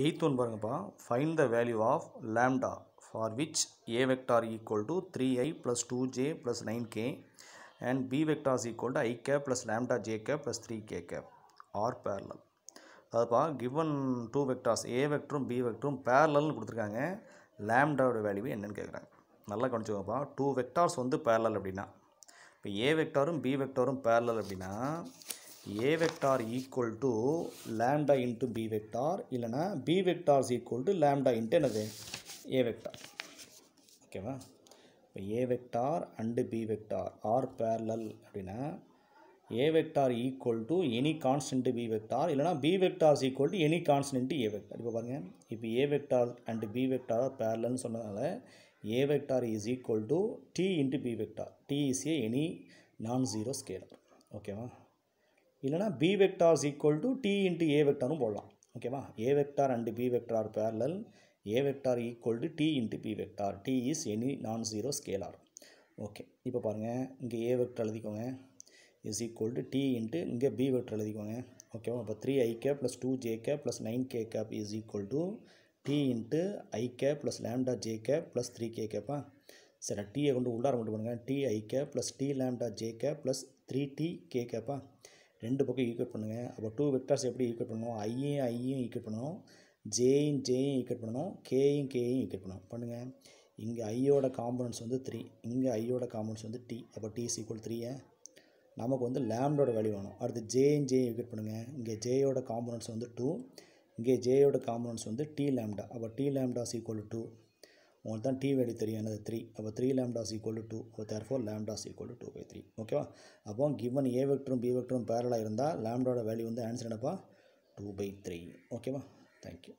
eighth one பாருங்கப்பா find the value of lambda for which a vector equal to three i plus two j plus nine k and b vectors is equal to i cap plus lambda j cap plus three k cap are parallel அதுப்பா given two vectors a வெக்டரும் b வெக்டரும் பேரலல்னு கொடுத்துருக்காங்க லேம்டாவோட value என்னென்னு கேட்குறாங்க நல்லா கவனிச்சுக்கோப்பா டூ வெக்டார்ஸ் வந்து பேரலல் அப்படின்னா இப்போ ஏ வெக்டாரும் பி வெக்டாரும் பேரலல் அப்படின்னா a vector equal to lambda into b vector இல்லைனா b vectors equal to lambda into என்னது ஏ வெக்டார் ஓகேவா இப்போ a vector and b vector are parallel அப்படின்னா a vector equal to any constant b vector இல்லைனா b vectors equal to any constant a vector இப்போ பாருங்கள் இப்போ a vector and b vector பேரலன்னு சொன்னதால் a vector is equal to t into b vector t is a any non zero scalar ஓகேவா இல்லைனா b vectors equal to t into a வெக்டாரும் போடலாம் ஓகேவா a vector and b vector are parallel a vector equal to t into b vector t is any non zero scalar okay இப்போ பாருங்கள் இங்கே a vector எழுதிக்கோங்க is equal to t into இங்கே b vector எழுதிக்கோங்க ஓகேவா இப்போ three i cap plus two j cap plus nine k cap is equal to t into i cap plus lambda j cap plus three k கேப்பா சரி டீயை கொண்டு உள்ளார மட்டும் பண்ணுங்கள் t i cap plus t lambda j cap plus three t k கேப்பா ரெண்டு பக்கம் ஈக்குவேட் பண்ணுங்கள் அப்போ டூ வெக்டர்ஸ் எப்படி ஈக்குவேட் பண்ணணும் ஐயும் ஐயும் ஈக்குவேட் பண்ணணும் ஜேயும் ஜேயும் ஈக்குவேட் பண்ணணும் கேயும் கேயும் ஈக்குவேட் பண்ணணும் பண்ணுங்கள் இங்கே ஐயோட காம்பனன்ஸ் வந்து த்ரீ இங்கே ஐயோட காம்பனன்ஸ் வந்து டி அப்போ டி இஸ் ஈக்குவல் நமக்கு வந்து லேம்டோட வேல்யூ வேணும் அடுத்து ஜேயும் ஜேயும் ஈக்குவேட் பண்ணுங்கள் இங்கே ஜேயோட காம்பனன்ஸ் வந்து டூ இங்கே ஜேயோட காம்பனன்ஸ் வந்து டி லேம்டா அப்போ டி லேம்டாஸ் ஈக்குவல் டூ உங்களுக்கு தான் டி வேல்யூ தெரியும் என்னது த்ரீ அப்போ three lambdas equal to two அப்போ therefore lambdas equal to two by three ஓகேவா அப்போ கிவன் ஏ வெக்டரும் பி வெக்டரும் பேரலாக இருந்தால் லேம்டாவோட வேல்யூ வந்து ஆன்சர் என்னப்பா டூ பை த்ரீ ஓகேவா தேங்க்யூ